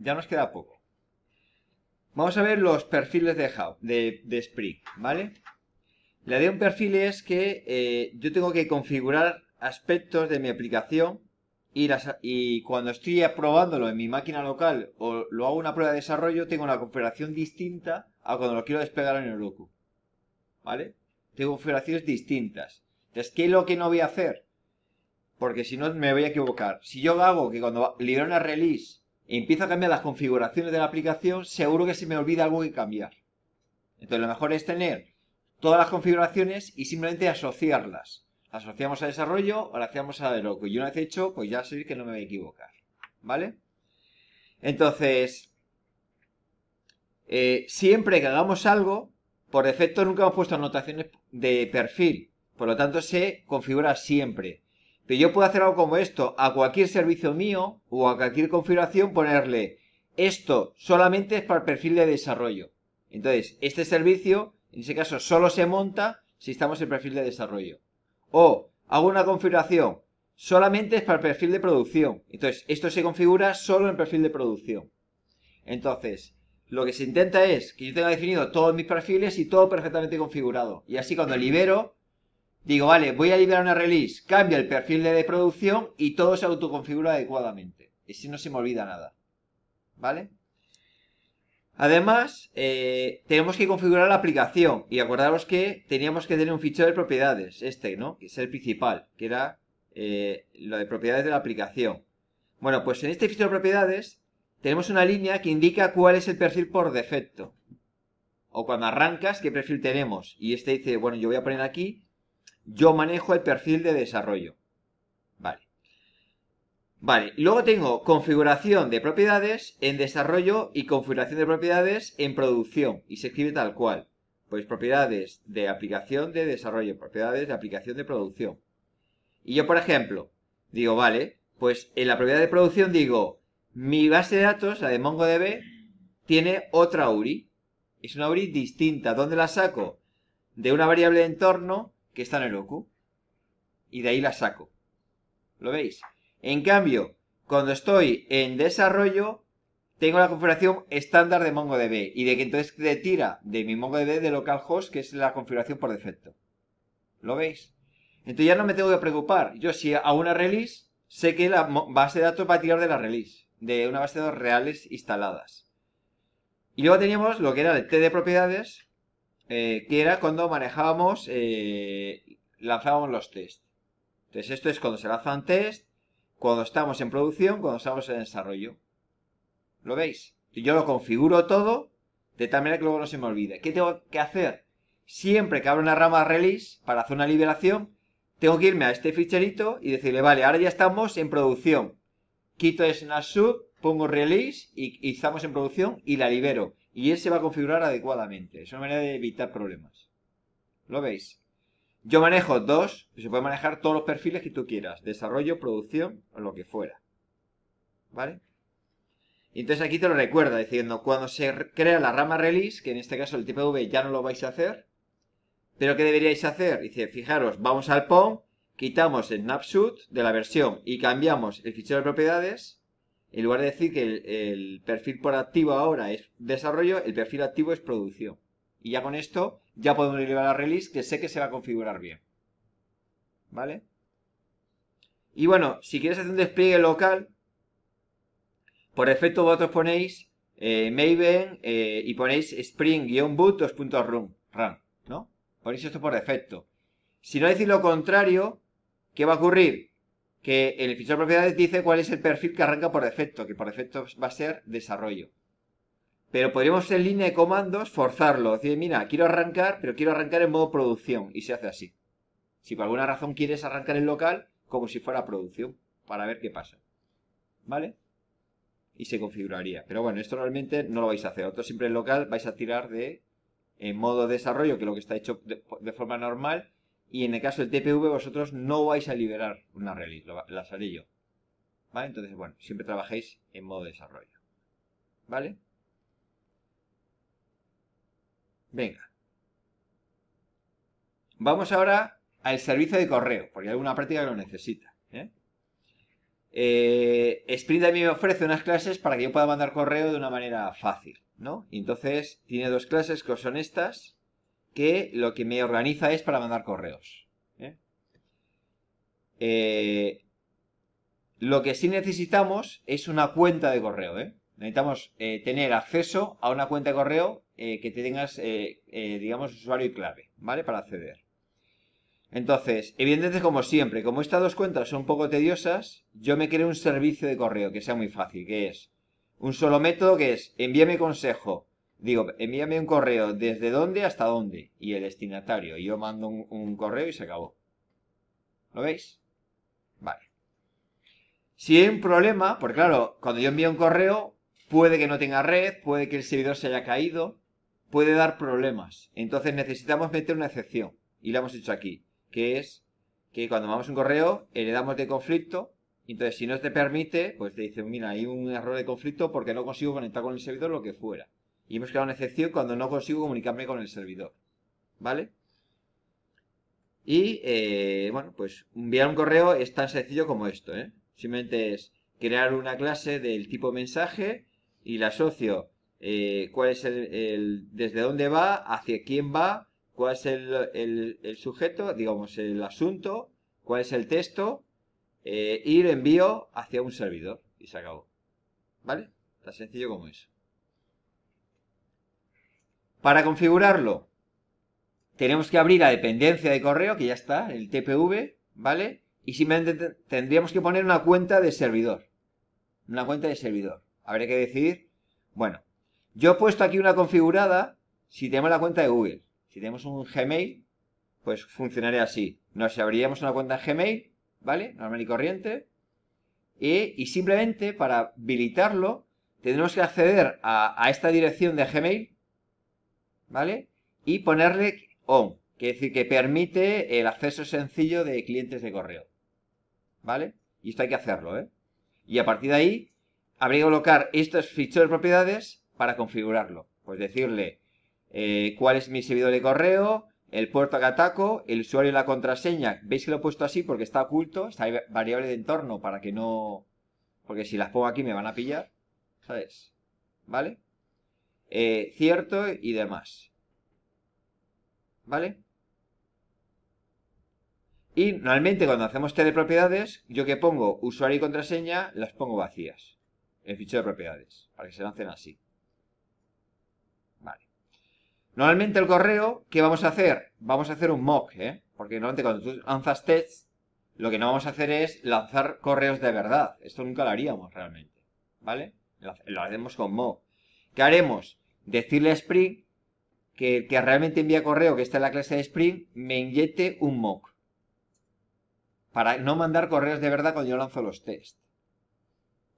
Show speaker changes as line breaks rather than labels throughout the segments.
ya nos queda poco. Vamos a ver los perfiles de, How, de, Spring, ¿vale? La idea de un perfil es que eh, yo tengo que configurar aspectos de mi aplicación y, y cuando estoy probándolo en mi máquina local o lo hago una prueba de desarrollo, tengo una configuración distinta a cuando lo quiero despegar en el ¿Vale? Tengo configuraciones distintas. Entonces, ¿qué es lo que no voy a hacer? Porque si no me voy a equivocar. Si yo hago que cuando libero una release empiezo a cambiar las configuraciones de la aplicación, seguro que se me olvida algo que cambiar. Entonces lo mejor es tener todas las configuraciones y simplemente asociarlas. asociamos a desarrollo o las hacemos a que Y una vez hecho, pues ya sé que no me voy a equivocar. ¿Vale? Entonces, eh, siempre que hagamos algo, por defecto nunca hemos puesto anotaciones de perfil. Por lo tanto, se configura siempre pero yo puedo hacer algo como esto, a cualquier servicio mío o a cualquier configuración ponerle esto solamente es para el perfil de desarrollo. Entonces, este servicio, en ese caso, solo se monta si estamos en perfil de desarrollo. O hago una configuración, solamente es para el perfil de producción. Entonces, esto se configura solo en perfil de producción. Entonces, lo que se intenta es que yo tenga definido todos mis perfiles y todo perfectamente configurado. Y así cuando libero, digo, vale, voy a liberar una release, cambia el perfil de producción y todo se autoconfigura adecuadamente. Y si no se me olvida nada. ¿Vale? Además, eh, tenemos que configurar la aplicación. Y acordaros que teníamos que tener un fichero de propiedades, este, ¿no? Que es el principal, que era eh, lo de propiedades de la aplicación. Bueno, pues en este fichero de propiedades tenemos una línea que indica cuál es el perfil por defecto. O cuando arrancas, qué perfil tenemos. Y este dice, bueno, yo voy a poner aquí yo manejo el perfil de desarrollo. Vale. Vale, luego tengo configuración de propiedades en desarrollo y configuración de propiedades en producción. Y se escribe tal cual. Pues propiedades de aplicación de desarrollo, propiedades de aplicación de producción. Y yo, por ejemplo, digo, vale, pues en la propiedad de producción digo, mi base de datos, la de MongoDB, tiene otra URI. Es una URI distinta. ¿Dónde la saco? De una variable de entorno que está en el oq y de ahí la saco. ¿Lo veis? En cambio, cuando estoy en desarrollo, tengo la configuración estándar de MongoDB y de que entonces te tira de mi MongoDB de localhost, que es la configuración por defecto. ¿Lo veis? Entonces ya no me tengo que preocupar. Yo si hago una release, sé que la base de datos va a tirar de la release, de una base de datos reales instaladas. Y luego teníamos lo que era el T de propiedades, eh, que era cuando manejábamos, eh, lanzábamos los test. Entonces esto es cuando se lanzan test, cuando estamos en producción, cuando estamos en desarrollo. ¿Lo veis? Yo lo configuro todo de tal manera que luego no se me olvide. ¿Qué tengo que hacer? Siempre que abro una rama release para hacer una liberación, tengo que irme a este ficherito y decirle, vale, ahora ya estamos en producción. Quito es sub, pongo release y estamos en producción y la libero y él se va a configurar adecuadamente. Es una manera de evitar problemas. ¿Lo veis? Yo manejo dos, se puede manejar todos los perfiles que tú quieras, desarrollo, producción o lo que fuera. ¿Vale? entonces aquí te lo recuerda diciendo, cuando se crea la rama release, que en este caso el TPV ya no lo vais a hacer, pero ¿qué deberíais hacer? Dice, fijaros, vamos al POM, quitamos el snapshot de la versión y cambiamos el fichero de propiedades en lugar de decir que el, perfil por activo ahora es desarrollo, el perfil activo es producción. Y ya con esto, ya podemos llevar a release que sé que se va a configurar bien. ¿Vale? Y bueno, si quieres hacer un despliegue local, por defecto vosotros ponéis eh, Maven eh, y ponéis Spring-boot 2.run, ¿no? Ponéis esto por defecto. Si no decís lo contrario, ¿qué va a ocurrir? que el fichero de propiedades dice cuál es el perfil que arranca por defecto, que por defecto va a ser desarrollo. Pero podríamos en línea de comandos forzarlo, decir, mira, quiero arrancar, pero quiero arrancar en modo producción, y se hace así. Si por alguna razón quieres arrancar en local, como si fuera producción, para ver qué pasa. ¿Vale? Y se configuraría. Pero bueno, esto normalmente no lo vais a hacer. Otro siempre en local vais a tirar de en modo desarrollo, que es lo que está hecho de forma normal, y en el caso del TPV vosotros no vais a liberar una release, las haré yo. ¿Vale? Entonces, bueno, siempre trabajéis en modo desarrollo. ¿Vale? Venga. Vamos ahora al servicio de correo, porque alguna práctica lo necesita. ¿eh? eh Sprint a me ofrece unas clases para que yo pueda mandar correo de una manera fácil, ¿no? Y entonces tiene dos clases que son estas, que lo que me organiza es para mandar correos. ¿eh? Eh, lo que sí necesitamos es una cuenta de correo. ¿eh? Necesitamos tener acceso a una cuenta de correo que te tengas, digamos, usuario y clave, ¿vale? Para acceder. Entonces, evidentemente, como siempre, como estas dos cuentas son un poco tediosas, yo me creo un servicio de correo que sea muy fácil, que es un solo método que es envíame consejo digo, envíame un correo desde dónde hasta dónde y el destinatario. Yo mando un, correo y se acabó. ¿Lo veis? Vale. Si hay un problema, porque claro, cuando yo envío un correo, puede que no tenga red, puede que el servidor se haya caído, puede dar problemas. Entonces necesitamos meter una excepción. Y la hemos hecho aquí, que es que cuando mandamos un correo, heredamos de conflicto. Entonces, si no te permite, pues te dice, mira, hay un error de conflicto porque no consigo conectar con el servidor, lo que fuera. Y hemos creado una excepción cuando no consigo comunicarme con el servidor. ¿Vale? Y, eh, bueno, pues enviar un correo es tan sencillo como esto, ¿eh? Simplemente es crear una clase del tipo mensaje y la asocio eh, cuál es el, desde dónde va, hacia quién va, cuál es el, el, sujeto, digamos, el asunto, cuál es el texto, eh, y lo envío hacia un servidor. Y se acabó. ¿Vale? Tan sencillo como eso. Para configurarlo, tenemos que abrir la dependencia de correo, que ya está, el TPV, ¿vale? Y simplemente tendríamos que poner una cuenta de servidor. Una cuenta de servidor. Habría que decidir. Bueno, yo he puesto aquí una configurada si tenemos la cuenta de Google. Si tenemos un Gmail, pues funcionaría así. Nos abriríamos una cuenta de Gmail, ¿vale? Normal y corriente. Y, simplemente para habilitarlo, tendremos que acceder a esta dirección de Gmail, ¿vale? Y ponerle on, que es decir, que permite el acceso sencillo de clientes de correo, ¿vale? Y esto hay que hacerlo, ¿eh? Y a partir de ahí, habría que colocar estos ficheros de propiedades para configurarlo. Pues decirle eh, cuál es mi servidor de correo, el puerto que ataco, el usuario y la contraseña. Veis que lo he puesto así porque está oculto, está variable de entorno para que no... Porque si las pongo aquí me van a pillar, ¿sabes? ¿Vale? Eh, cierto y demás. ¿Vale? Y normalmente cuando hacemos test de propiedades, yo que pongo usuario y contraseña, las pongo vacías. En el fichero de propiedades, para que se lancen así. Vale. Normalmente el correo, ¿qué vamos a hacer? Vamos a hacer un mock, ¿eh? Porque normalmente cuando tú lanzas test lo que no vamos a hacer es lanzar correos de verdad. Esto nunca lo haríamos realmente. ¿Vale? Lo hacemos con mock. ¿Qué haremos? Decirle a Spring que el que realmente envía correo, que está en la clase de Spring, me inyecte un mock. Para no mandar correos de verdad cuando yo lanzo los test.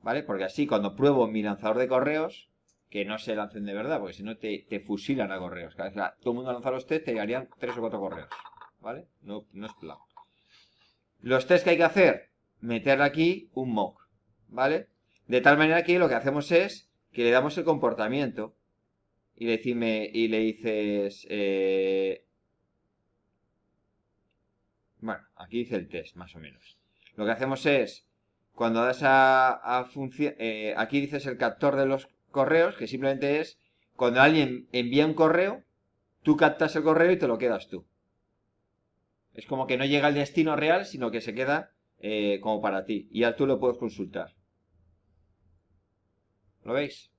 ¿Vale? Porque así cuando pruebo mi lanzador de correos, que no se lancen de verdad, porque si no te, te, fusilan a correos. Cada vez que todo el mundo lanza los tests te llegarían tres o cuatro correos. ¿Vale? No, es plan. Los test que hay que hacer, meter aquí un mock. ¿Vale? De tal manera que lo que hacemos es que le damos el comportamiento y le, y le dices... Eh, bueno, aquí dice el test, más o menos. Lo que hacemos es, cuando das a, función... Eh, aquí dices el captor de los correos, que simplemente es cuando alguien envía un correo, tú captas el correo y te lo quedas tú. Es como que no llega al destino real, sino que se queda eh, como para ti. Y ya tú lo puedes consultar. ¿Lo veis?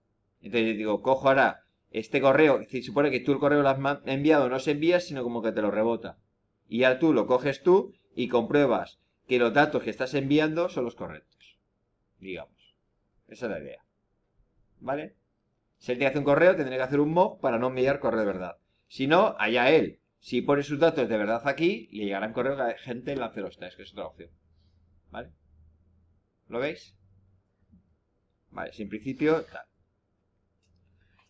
Entonces digo, cojo ahora este correo, decir, supone que tú el correo lo has enviado, no se envía, sino como que te lo rebota. Y ya tú lo coges tú y compruebas que los datos que estás enviando son los correctos. Digamos. Esa es la idea. ¿Vale? Si él te hace un correo, tendré que hacer un mock para no enviar correo de verdad. Si no, allá él. Si pone sus datos de verdad aquí, le llegará correo que la gente lance los test, que es otra opción. ¿Vale? ¿Lo veis? Vale, si en principio, tal.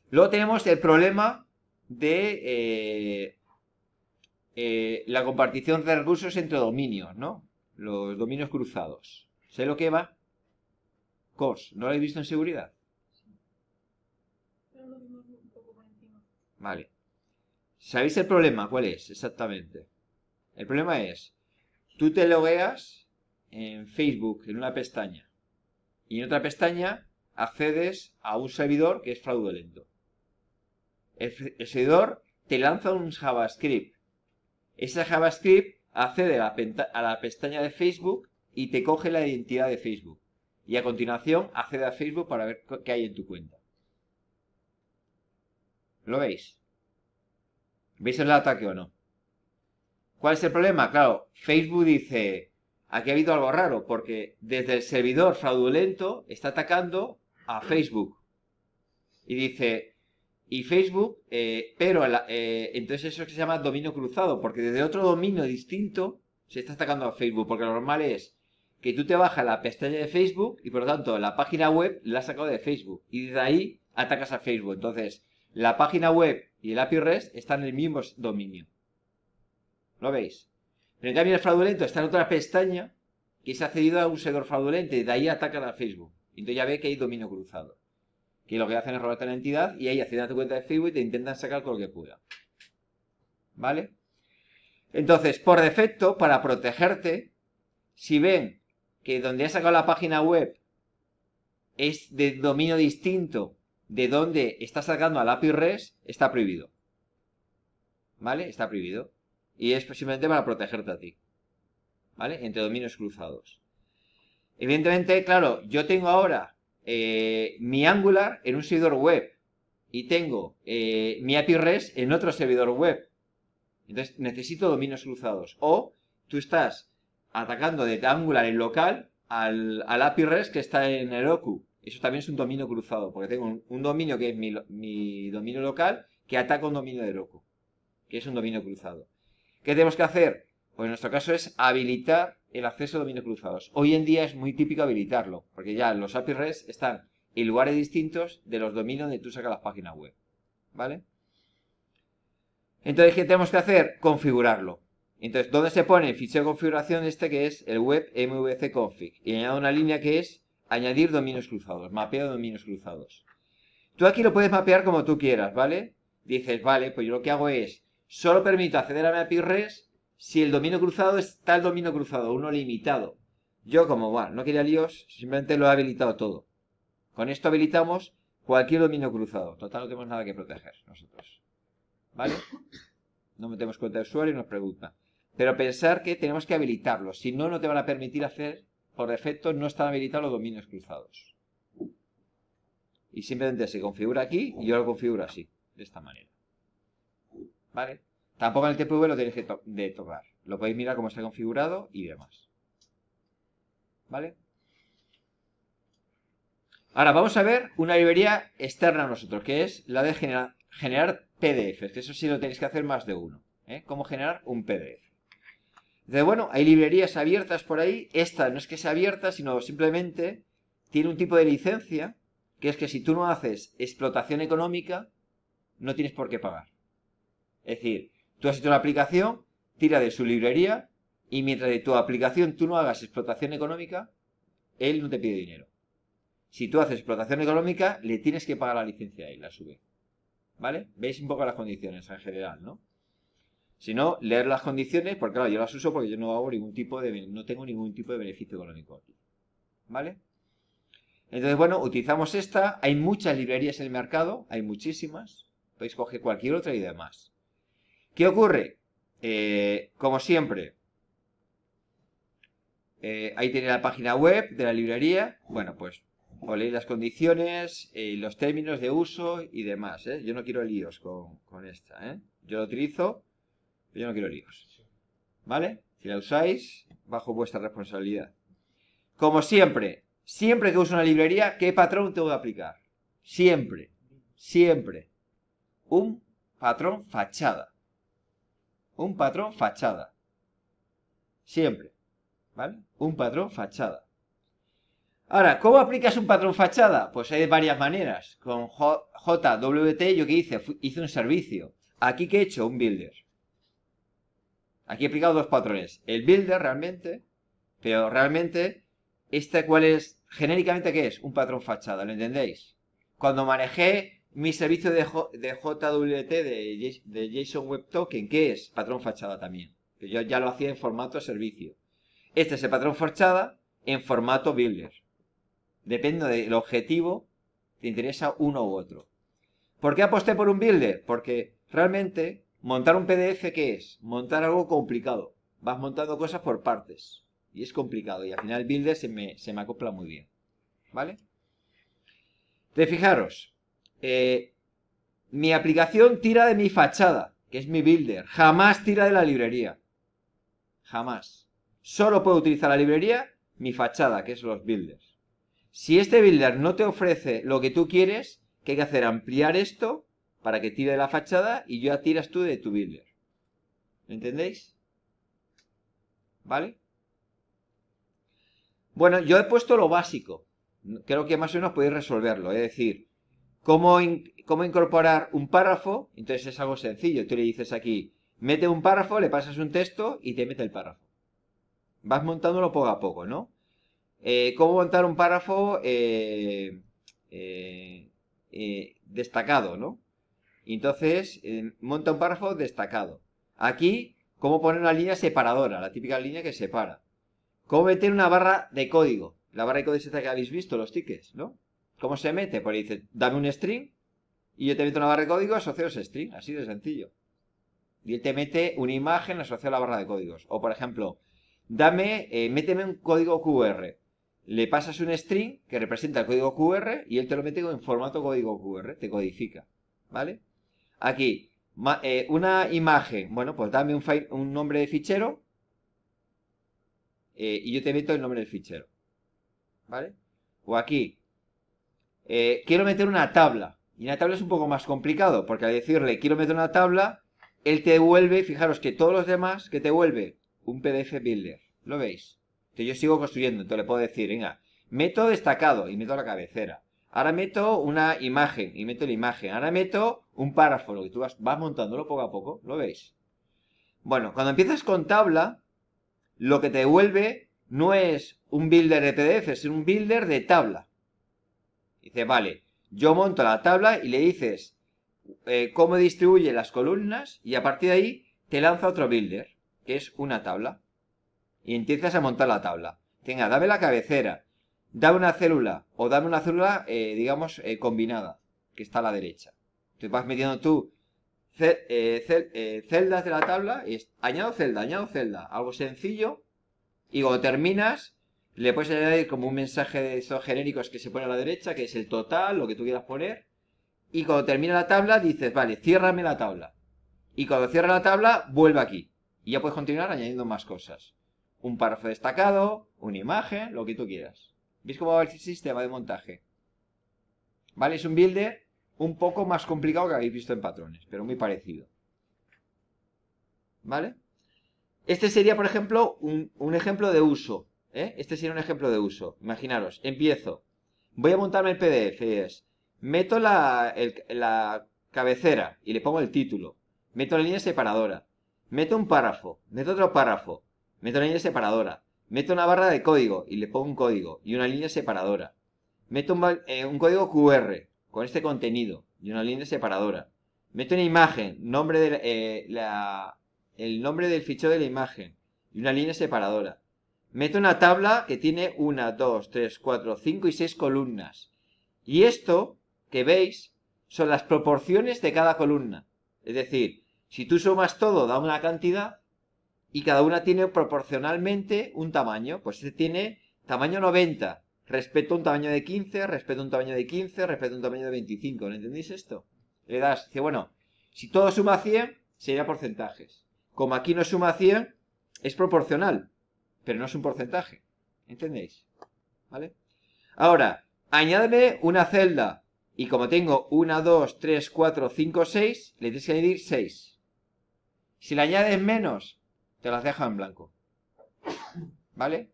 Luego tenemos el problema de eh, eh, la compartición de recursos entre dominios, ¿no? Los dominios cruzados. ¿Sé lo que va? COS, ¿no lo habéis visto en seguridad? Vale. ¿Sabéis el problema? ¿Cuál es exactamente? El problema es, tú te logueas en Facebook, en una pestaña, y en otra pestaña accedes a un servidor que es fraudulento. El, servidor te lanza un JavaScript. Ese JavaScript accede la, a la pestaña de Facebook y te coge la identidad de Facebook. Y a continuación accede a Facebook para ver qué hay en tu cuenta. ¿Lo veis? ¿Veis el ataque o no? ¿Cuál es el problema? Claro, Facebook dice, aquí ha habido algo raro, porque desde el servidor fraudulento está atacando a Facebook. Y dice, y Facebook, eh, pero eh, entonces eso se llama dominio cruzado, porque desde otro dominio distinto se está atacando a Facebook, porque lo normal es que tú te bajas la pestaña de Facebook y por lo tanto la página web la has sacado de Facebook y desde ahí atacas a Facebook. Entonces, la página web y el API REST están en el mismo dominio. ¿Lo veis? Pero en cambio el fraudulento está en otra pestaña que se ha cedido a un servidor fraudulento y de ahí atacan a Facebook. Entonces ya ve que hay dominio cruzado. Que lo que hacen es robarte la entidad y ahí haciendo tu cuenta de Facebook y te intentan sacar con lo que pueda. ¿Vale? Entonces, por defecto, para protegerte, si ven que donde has sacado la página web es de dominio distinto de donde está sacando al API REST, está prohibido. ¿Vale? Está prohibido. Y es simplemente para protegerte a ti. ¿Vale? Entre dominios cruzados. Evidentemente, claro, yo tengo ahora eh, mi Angular en un servidor web y tengo eh, mi API REST en otro servidor web. Entonces necesito dominios cruzados. O tú estás atacando de Angular en local al, API REST que está en Heroku. Eso también es un dominio cruzado, porque tengo un, dominio que es mi, mi, dominio local que ataca un dominio de Heroku, que es un dominio cruzado. ¿Qué tenemos que hacer? Pues en nuestro caso es habilitar el acceso a dominios cruzados. Hoy en día es muy típico habilitarlo, porque ya los API REST están en lugares distintos de los dominios donde tú sacas las páginas web. ¿Vale? Entonces, ¿qué tenemos que hacer? Configurarlo. Entonces, ¿dónde se pone el fichero de configuración este que es el web MVC config? Y añado una línea que es añadir dominios cruzados, mapeo dominios cruzados. Tú aquí lo puedes mapear como tú quieras, ¿vale? Dices, vale, pues yo lo que hago es, solo permito acceder a mi API REST si el dominio cruzado está el dominio cruzado, uno limitado. Yo, como bueno, no quería líos, simplemente lo he habilitado todo. Con esto habilitamos cualquier dominio cruzado. Total, no tenemos nada que proteger nosotros. ¿Vale? No metemos cuenta de usuario y nos pregunta. Pero pensar que tenemos que habilitarlo. Si no, no te van a permitir hacer, por defecto, no están habilitados los dominios cruzados. Y simplemente se configura aquí y yo lo configuro así, de esta manera. ¿Vale? Tampoco en el TPV lo tenéis que tocar. Lo podéis mirar cómo está configurado y demás. ¿Vale? Ahora vamos a ver una librería externa a nosotros, que es la de generar PDFs, que eso sí lo tenéis que hacer más de uno. ¿eh? ¿Cómo generar un PDF? Entonces, bueno, hay librerías abiertas por ahí. Esta no es que sea abierta, sino simplemente tiene un tipo de licencia, que es que si tú no haces explotación económica, no tienes por qué pagar. Es decir, Tú has hecho una aplicación, tira de su librería y mientras de tu aplicación tú no hagas explotación económica, él no te pide dinero. Si tú haces explotación económica, le tienes que pagar la licencia y la sube. ¿Vale? Veis un poco las condiciones en general, ¿no? Si no, leer las condiciones, porque claro, yo las uso porque yo no hago ningún tipo de no tengo ningún tipo de beneficio económico aquí. ¿Vale? Entonces, bueno, utilizamos esta. Hay muchas librerías en el mercado, hay muchísimas. Podéis coger cualquier otra y demás. ¿Qué ocurre? Eh, como siempre, eh, ahí tiene la página web de la librería. Bueno, pues o leéis las condiciones, eh, los términos de uso y demás. Yo no quiero líos con, con esta. Yo lo utilizo, pero yo no quiero líos. ¿Vale? Si la usáis, bajo vuestra responsabilidad. Como siempre, siempre que uso una librería, ¿qué patrón tengo que aplicar? Siempre, siempre. Un patrón fachada un patrón fachada. Siempre. ¿Vale? Un patrón fachada. Ahora, ¿cómo aplicas un patrón fachada? Pues hay varias maneras. Con JWT, ¿yo que hice? Hice un servicio. Aquí que he hecho un builder. Aquí he aplicado dos patrones. El builder realmente, pero realmente, este cual es? Genéricamente, ¿qué es? Un patrón fachada, ¿lo entendéis? Cuando manejé mi servicio de, JWT de, JSON Web Token, ¿Qué es patrón fachada también. Que yo ya lo hacía en formato servicio. Este es el patrón fachada en formato builder. Depende del objetivo, te interesa uno u otro. ¿Por qué aposté por un builder? Porque realmente montar un PDF, ¿qué es? Montar algo complicado. Vas montando cosas por partes. Y es complicado. Y al final el builder se me, se me acopla muy bien. ¿Vale? de fijaros, eh, mi aplicación tira de mi fachada, que es mi builder. Jamás tira de la librería. Jamás. Solo puedo utilizar la librería, mi fachada, que es los builders. Si este builder no te ofrece lo que tú quieres, ¿qué hay que hacer? Ampliar esto para que tire de la fachada y ya tiras tú de tu builder. entendéis? ¿Vale? Bueno, yo he puesto lo básico. Creo que más o menos podéis resolverlo. Es decir, cómo, cómo incorporar un párrafo, entonces es algo sencillo. Tú le dices aquí, mete un párrafo, le pasas un texto y te mete el párrafo. Vas montándolo poco a poco, ¿no? Eh, cómo montar un párrafo eh, eh, destacado, ¿no? Entonces, monta un párrafo destacado. Aquí, cómo poner una línea separadora, la típica línea que separa. Cómo meter una barra de código. La barra de código es esta que habéis visto, los tickets, ¿no? ¿Cómo se mete? Pues dice, dame un string y yo te meto una barra de código asociado a ese string, así de sencillo. Y él te mete una imagen asociada a la barra de códigos. O por ejemplo, dame, eh, méteme un código QR. Le pasas un string que representa el código QR y él te lo mete en formato código QR, te codifica. ¿Vale? Aquí, eh, una imagen. Bueno, pues dame un, nombre de fichero eh, y yo te meto el nombre del fichero. ¿Vale? O aquí, eh, quiero meter una tabla. Y una tabla es un poco más complicado, porque al decirle quiero meter una tabla, él te devuelve, fijaros que todos los demás, que te vuelve? Un PDF Builder. ¿Lo veis? Que yo sigo construyendo, entonces le puedo decir, venga, meto destacado y meto la cabecera. Ahora meto una imagen y meto la imagen. Ahora meto un párrafo, Y tú vas, vas montándolo poco a poco, ¿lo veis? Bueno, cuando empiezas con tabla, lo que te devuelve no es un builder de PDF, es un builder de tabla. Dice, vale, yo monto la tabla y le dices eh, cómo distribuye las columnas y a partir de ahí te lanza otro builder, que es una tabla. Y empiezas a montar la tabla. Tenga, dame la cabecera, dame una célula o dame una célula, eh, digamos, eh, combinada, que está a la derecha. Te vas metiendo tú celdas de la tabla y añado celda, añado celda, algo sencillo. Y cuando terminas, le puedes añadir como un mensaje de esos genéricos que se pone a la derecha, que es el total, lo que tú quieras poner. Y cuando termina la tabla, dices, vale, ciérrame la tabla. Y cuando cierra la tabla, vuelve aquí. Y ya puedes continuar añadiendo más cosas. Un párrafo destacado, una imagen, lo que tú quieras. ¿Veis cómo va el sistema de montaje? ¿Vale? Es un builder un poco más complicado que habéis visto en patrones, pero muy parecido. ¿Vale? Este sería, por ejemplo, un ejemplo de uso. ¿Eh? Este sería un ejemplo de uso. Imaginaros, empiezo. Voy a montarme el PDF meto la, cabecera y le pongo el título. Meto la línea separadora. Meto un párrafo. Meto otro párrafo. Meto la línea separadora. Meto una barra de código y le pongo un código y una línea separadora. Meto un, eh, código QR con este contenido y una línea separadora. Meto una imagen, nombre de, eh, el nombre del fichero de la imagen y una línea separadora mete una tabla que tiene una, dos, tres, cuatro, cinco y seis columnas. Y esto que veis son las proporciones de cada columna. Es decir, si tú sumas todo da una cantidad y cada una tiene proporcionalmente un tamaño. Pues este tiene tamaño 90 respecto a un tamaño de 15, respecto a un tamaño de 15, respecto a un tamaño de 25. ¿No entendéis esto? Le das, dice, bueno, si todo suma 100 sería porcentajes. Como aquí no suma 100, es proporcional pero no es un porcentaje. ¿Entendéis? ¿Vale? Ahora, añádeme una celda. Y como tengo 1, 2, 3, 4, 5, 6, le tienes que añadir 6. Si le añades menos, te las deja en blanco. ¿Vale?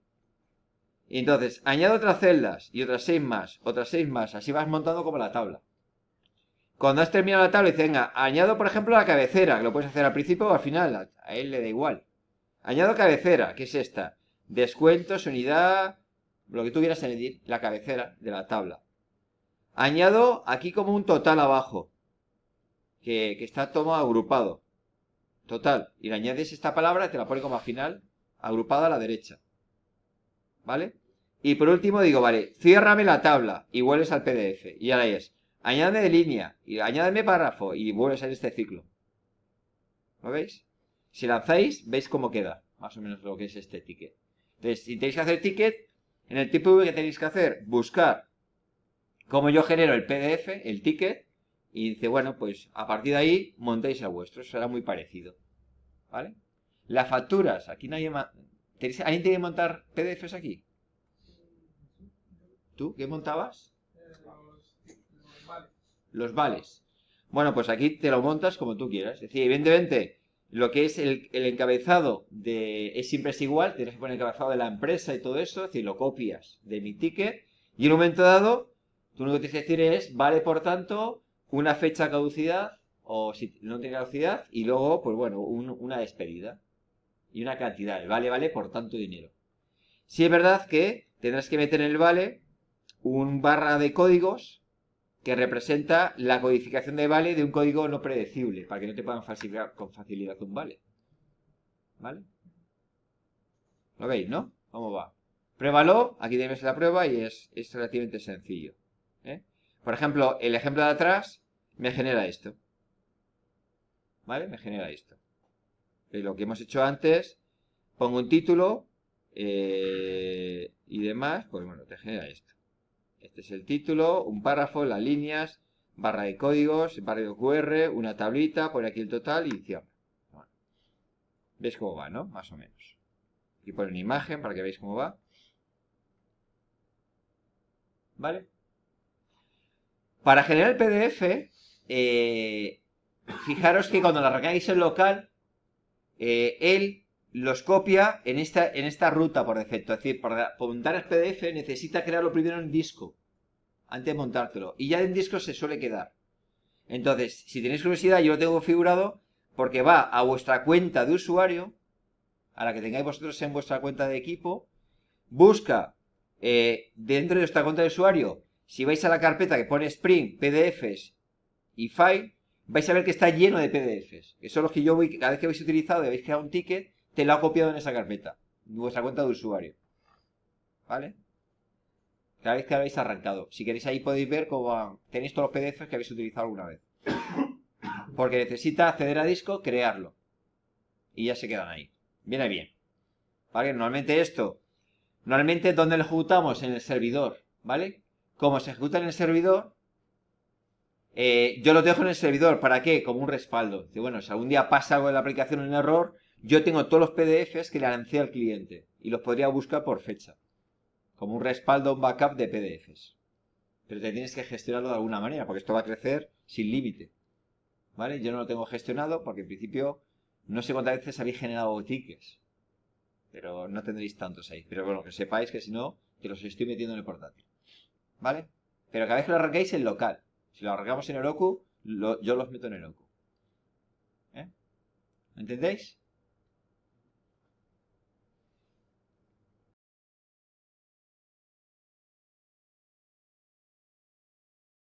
Y entonces, añado otras celdas y otras 6 más, otras 6 más. Así vas montando como la tabla. Cuando has terminado la tabla, dices, venga, añado, por ejemplo, la cabecera, que lo puedes hacer al principio o al final. A él le da igual. Añado cabecera, que es esta descuentos, unidad, lo que tú quieras añadir, la cabecera de la tabla. Añado aquí como un total abajo, que, está todo agrupado. Total. Y le añades esta palabra, te la pone como final, agrupada a la derecha. ¿Vale? Y por último digo, vale, ciérrame la tabla y vuelves al PDF. Y ahora es, añade de línea y añádeme párrafo y vuelves a este ciclo. ¿Lo veis? Si lanzáis, veis cómo queda, más o menos lo que es este ticket. Entonces, si tenéis que hacer ticket, en el tipo que tenéis que hacer, buscar cómo yo genero el PDF, el ticket, y dice, bueno, pues a partir de ahí montáis el vuestro, será muy parecido. ¿Vale? Las facturas, aquí nadie más. ¿Alguien tiene que montar PDFs aquí? ¿Tú? ¿Qué montabas? Los vales. Bueno, pues aquí te lo montas como tú quieras. Es decir, evidentemente, lo que es el, encabezado de es siempre es igual, tienes que poner el encabezado de la empresa y todo eso, es decir, lo copias de mi ticket y en un momento dado, tú lo que tienes que decir es, vale, por tanto, una fecha caducidad o si no tiene caducidad y luego, pues bueno, una despedida y una cantidad, vale, vale, por tanto dinero. Si es verdad que tendrás que meter en el vale un barra de códigos que representa la codificación de vale de un código no predecible, para que no te puedan falsificar con facilidad un vale. ¿Vale? ¿Lo veis, no? ¿Cómo va? Pruébalo, aquí tenéis la prueba y es, relativamente sencillo. ¿eh? Por ejemplo, el ejemplo de atrás me genera esto. ¿Vale? Me genera esto. Eh, lo que hemos hecho antes, pongo un título eh, y demás, pues bueno, te genera esto. Este es el título, un párrafo, las líneas, barra de códigos, barra de QR, una tablita, pone aquí el total y cierra. ¿Veis cómo va, no? Más o menos. Y pone una imagen para que veáis cómo va. ¿Vale? Para generar el PDF, eh, fijaros que cuando lo arrancáis en local, eh, él los copia en esta, en esta ruta por defecto. Es decir, para montar el PDF necesita crearlo primero en disco, antes de montártelo. Y ya en disco se suele quedar. Entonces, si tenéis curiosidad, yo lo tengo configurado porque va a vuestra cuenta de usuario, a la que tengáis vosotros en vuestra cuenta de equipo, busca eh, dentro de vuestra cuenta de usuario, si vais a la carpeta que pone Spring, PDFs y File, vais a ver que está lleno de PDFs, que son los que yo voy, cada vez que habéis utilizado y habéis creado un ticket, te lo ha copiado en esa carpeta, vuestra cuenta de usuario. ¿Vale? Cada vez que habéis arrancado. Si queréis ahí podéis ver cómo Tenéis todos los PDFs que habéis utilizado alguna vez. Porque necesita acceder a disco, crearlo. Y ya se quedan ahí. Viene bien. ¿Vale? Normalmente esto. Normalmente ¿dónde lo ejecutamos en el servidor. ¿Vale? Como se ejecuta en el servidor, eh, yo lo dejo en el servidor, ¿para qué? Como un respaldo. Si bueno, si algún día pasa algo en la aplicación, un error, yo tengo todos los PDFs que le lancé al cliente y los podría buscar por fecha, como un respaldo, un backup de PDFs. Pero te tienes que gestionarlo de alguna manera, porque esto va a crecer sin límite. ¿Vale? Yo no lo tengo gestionado porque en principio no sé cuántas veces habéis generado tickets, pero no tendréis tantos ahí. Pero bueno, que sepáis que si no, que los estoy metiendo en el portátil. ¿Vale? Pero cada vez que lo arranquéis en local. Si lo arrancamos en Heroku, yo los meto en Heroku. ¿Eh? ¿Entendéis?